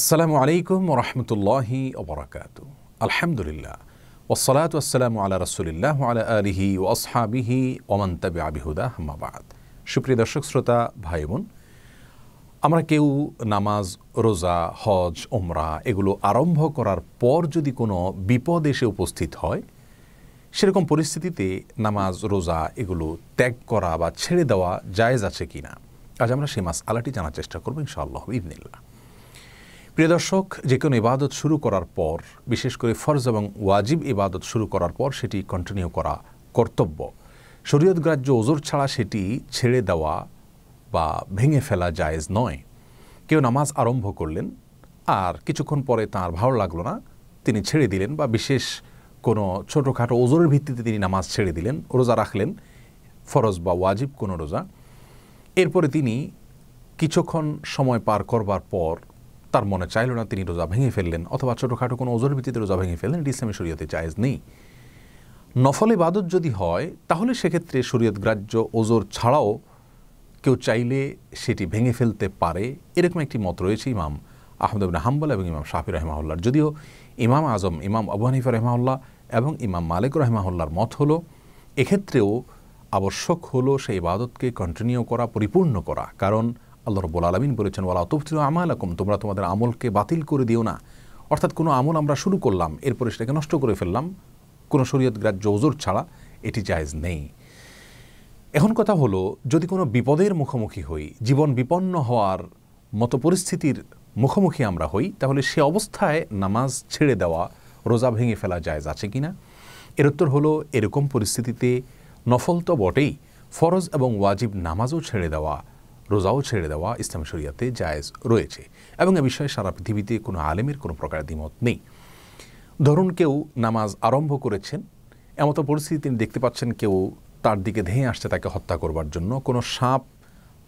আসসালামু আলাইকুম রহমতুল্লাহি ওবরাকাত আলহামদুলিল্লাহ ওসলাত আসসালামু আল্লাহ রসুলিল্লাহ আলা আলহি ও আসহাবিহি ওমান তাবি আবিহুদা হাম্মাবাদ সুপ্রিয় দর্শক শ্রোতা ভাই বোন আমরা কেউ নামাজ রোজা হজ ওমরা এগুলো আরম্ভ করার পর যদি কোনো বিপদ এসে উপস্থিত হয় সেরকম পরিস্থিতিতে নামাজ রোজা এগুলো ত্যাগ করা বা ছেড়ে দেওয়া জায়েজ আছে কি না আজ আমরা সেই মাস আলাটি জানার চেষ্টা করবো ইনশাআল্লাহ ইবনিল্লাহ প্রিয় দর্শক যে কোনো ইবাদত শুরু করার পর বিশেষ করে ফরজ এবং ওয়াজিব ইবাদত শুরু করার পর সেটি কন্টিনিউ করা কর্তব্য শরীয়ত গ্রাহ্য ওজোর ছাড়া সেটি ছেড়ে দেওয়া বা ভেঙে ফেলা জায়েজ নয় কেউ নামাজ আরম্ভ করলেন আর কিছুক্ষণ পরে তার ভালো লাগলো না তিনি ছেড়ে দিলেন বা বিশেষ কোনো ছোটোখাটো ওজোরের ভিত্তিতে তিনি নামাজ ছেড়ে দিলেন রোজা রাখলেন ফরজ বা ওয়াজিব কোনো রোজা এরপরে তিনি কিছুক্ষণ সময় পার করবার পর তার মনে চাইল না তিনি রোজা ভেঙে ফেললেন অথবা ছোটোখাটো কোনো ওজোর ভিত্তিতে রোজা ভেঙে ফেললেন এটি ইসলামী শরীয়তে জায়েজ নেই নফল ইবাদত যদি হয় তাহলে সেক্ষেত্রে শরীয়ত গ্রাহ্য ওজোর ছাড়াও কেউ চাইলে সেটি ভেঙে ফেলতে পারে এরকম একটি মত রয়েছে ইমাম আহমদুবিন হাম্বাল এবং ইমাম শাহি রহমাউল্লার যদিও ইমাম আজম ইমাম আবু হানিফা রহমাউল্লাহ এবং ইমাম মালিক রহমাউল্লার মত হলো এক্ষেত্রেও আবশ্যক হলো সেই ইবাদতকে কন্টিনিউ করা পরিপূর্ণ করা কারণ আল্লাহ রব্বুল আলমিন বলেছেন ওলা তফতির আমাল আকম তোমরা তোমাদের আমলকে বাতিল করে দিও না অর্থাৎ কোনো আমল আমরা শুরু করলাম এরপরে সেটাকে নষ্ট করে ফেললাম কোনো শরীয়ত গ্রাহ্য ওজোর ছাড়া এটি জায়জ নেই এখন কথা হলো যদি কোনো বিপদের মুখোমুখি হই জীবন বিপন্ন হওয়ার মতো পরিস্থিতির মুখোমুখি আমরা হই তাহলে সে অবস্থায় নামাজ ছেড়ে দেওয়া রোজা ভেঙে ফেলা জায়জ আছে কি না এর উত্তর হলো এরকম পরিস্থিতিতে নফল তো বটেই ফরজ এবং ওয়াজিব নামাজও ছেড়ে দেওয়া রোজাও ছেড়ে দেওয়া ইসলাম শরিয়াতে জায়েজ রয়েছে এবং এ বিষয়ে সারা পৃথিবীতে কোনো আলেমের কোনো প্রকার দ্বিমত নেই ধরুন কেউ নামাজ আরম্ভ করেছেন এমতো পরিস্থিতি তিনি দেখতে পাচ্ছেন কেউ তার দিকে ধেয়ে আসছে তাকে হত্যা করবার জন্য কোনো সাপ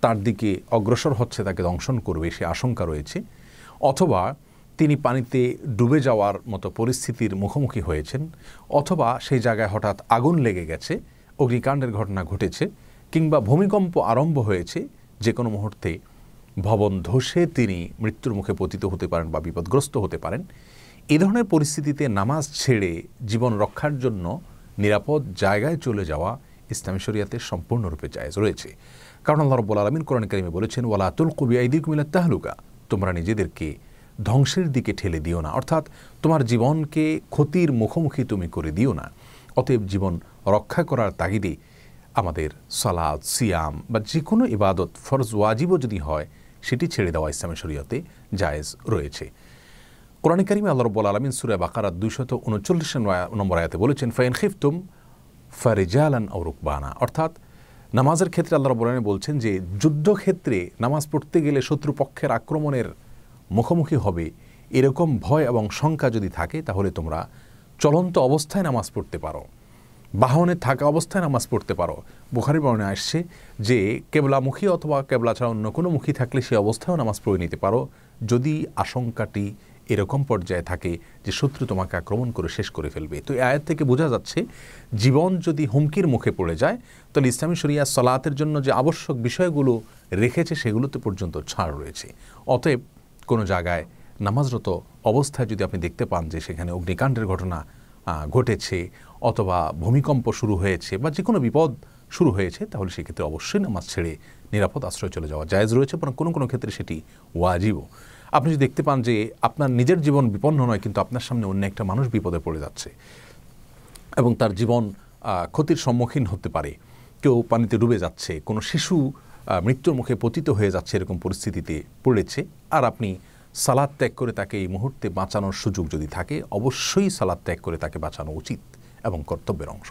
তার দিকে অগ্রসর হচ্ছে তাকে দংশন করবে সে আশঙ্কা রয়েছে অথবা তিনি পানিতে ডুবে যাওয়ার মতো পরিস্থিতির মুখোমুখি হয়েছেন অথবা সেই জায়গায় হঠাৎ আগুন লেগে গেছে অগ্নিকাণ্ডের ঘটনা ঘটেছে কিংবা ভূমিকম্প আরম্ভ হয়েছে যে কোনো মুহূর্তে ভবন ধসে তিনি মৃত্যুর মুখে পতিত হতে পারেন বা বিপদগ্রস্ত হতে পারেন এ ধরনের পরিস্থিতিতে নামাজ ছেড়ে জীবন রক্ষার জন্য নিরাপদ জায়গায় চলে যাওয়া ইসলামী শরিয়াতে সম্পূর্ণরূপে জায়জ রয়েছে কারণ আল্লাহ রব্বুল আলমিন কোরআন কারিমে বলেছেন ওয়ালা আতুল কবি আইদি কুমিল্লা তাহলুকা তোমরা নিজেদেরকে ধ্বংসের দিকে ঠেলে দিও না অর্থাৎ তোমার জীবনকে ক্ষতির মুখোমুখি তুমি করে দিও না অতএব জীবন রক্ষা করার তাগিদে আমাদের সালাদ সিয়াম বা যে কোনো ইবাদত ফরজ ওয়াজিবও যদি হয় সেটি ছেড়ে দেওয়া ইসলামের শরীয়তে জায়েজ রয়েছে কোরআন করিমে আল্লাহ রব্বুল আলমিন সুরে বাকারা দুশত উনচল্লিশ নম্বর আয়াতে বলেছেন ফাইন খিফতুম ফারেজালান ও রুকবানা অর্থাৎ নামাজের ক্ষেত্রে আল্লাহ রব্বুল আলমী বলছেন যে যুদ্ধক্ষেত্রে নামাজ পড়তে গেলে শত্রুপক্ষের আক্রমণের মুখোমুখি হবে এরকম ভয় এবং শঙ্কা যদি থাকে তাহলে তোমরা চলন্ত অবস্থায় নামাজ পড়তে পারো বাহনে থাকা অবস্থায় নামাজ পড়তে পারো বুখারি বর্ণে আসছে যে কেবলামুখী অথবা কেবলা ছাড়া অন্য কোনো মুখী থাকলে সে অবস্থায়ও নামাজ পড়ে নিতে পারো যদি আশঙ্কাটি এরকম পর্যায়ে থাকে যে শত্রু তোমাকে আক্রমণ করে শেষ করে ফেলবে তো এই আয়াত থেকে বোঝা যাচ্ছে জীবন যদি হুমকির মুখে পড়ে যায় তাহলে ইসলামী শরিয়া সলাতের জন্য যে আবশ্যক বিষয়গুলো রেখেছে সেগুলোতে পর্যন্ত ছাড় রয়েছে অতএব কোনো জায়গায় নামাজরত অবস্থায় যদি আপনি দেখতে পান যে সেখানে অগ্নিকাণ্ডের ঘটনা ঘটেছে অথবা ভূমিকম্প শুরু হয়েছে বা যে কোনো বিপদ শুরু হয়েছে তাহলে সেক্ষেত্রে অবশ্যই নামাজ ছেড়ে নিরাপদ আশ্রয় চলে যাওয়া জায়জ রয়েছে বরং কোনো কোনো ক্ষেত্রে সেটি ওয়াজিবও আপনি যদি দেখতে পান যে আপনার নিজের জীবন বিপন্ন নয় কিন্তু আপনার সামনে অন্য একটা মানুষ বিপদে পড়ে যাচ্ছে এবং তার জীবন ক্ষতির সম্মুখীন হতে পারে কেউ পানিতে ডুবে যাচ্ছে কোনো শিশু মৃত্যুর মুখে পতিত হয়ে যাচ্ছে এরকম পরিস্থিতিতে পড়েছে আর আপনি সালাদ ত্যাগ করে তাকে এই মুহূর্তে বাঁচানোর সুযোগ যদি থাকে অবশ্যই সালাদ ত্যাগ করে তাকে বাঁচানো উচিত এবং কর্তব্যের অংশ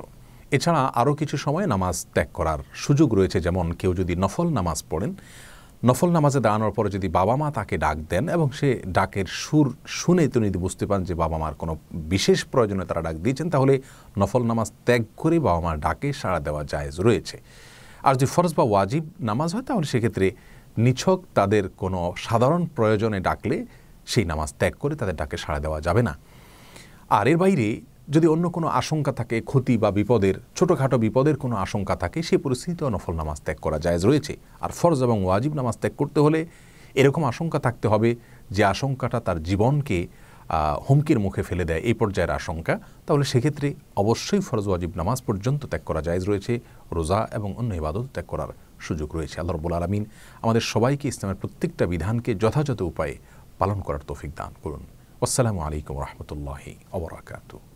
এছাড়া আরও কিছু সময় নামাজ ত্যাগ করার সুযোগ রয়েছে যেমন কেউ যদি নফল নামাজ পড়েন নফল নামাজে দাঁড়ানোর পরে যদি বাবা মা তাকে ডাক দেন এবং সে ডাকের সুর শুনে তিনি যদি বুঝতে পান যে বাবা মার কোনো বিশেষ প্রয়োজনে তারা ডাক দিয়েছেন তাহলে নফল নামাজ ত্যাগ করে বাবা মার ডাকে সাড়া দেওয়া জায়জ রয়েছে আর যদি ফরজ বা ওয়াজিব নামাজ হয় তাহলে সেক্ষেত্রে নিছক তাদের কোনো সাধারণ প্রয়োজনে ডাকলে সেই নামাজ ত্যাগ করে তাদের ডাকে সাড়া দেওয়া যাবে না আর এর বাইরে যদি অন্য কোনো আশঙ্কা থাকে ক্ষতি বা বিপদের ছোটোখাটো বিপদের কোনো আশঙ্কা থাকে সেই পরিস্থিতিতেও নফল নামাজ ত্যাগ করা জায়জ রয়েছে আর ফরজ এবং ওয়াজিব নামাজ ত্যাগ করতে হলে এরকম আশঙ্কা থাকতে হবে যে আশঙ্কাটা তার জীবনকে হুমকির মুখে ফেলে দেয় এই পর্যায়ের আশঙ্কা তাহলে সেক্ষেত্রে অবশ্যই ফরজ ওয়াজিব নামাজ পর্যন্ত ত্যাগ করা জায়জ রয়েছে রোজা এবং অন্য ইবাদত ত্যাগ করার সুযোগ রয়েছে আল্লাহ রবুল আলমিন আমাদের সবাইকে ইসলামের প্রত্যেকটা বিধানকে যথাযথ উপায়ে পালন করার তৌফিক দান করুন আসসালামু আলাইকুম রহমতুল্লাহি অবরাকাতু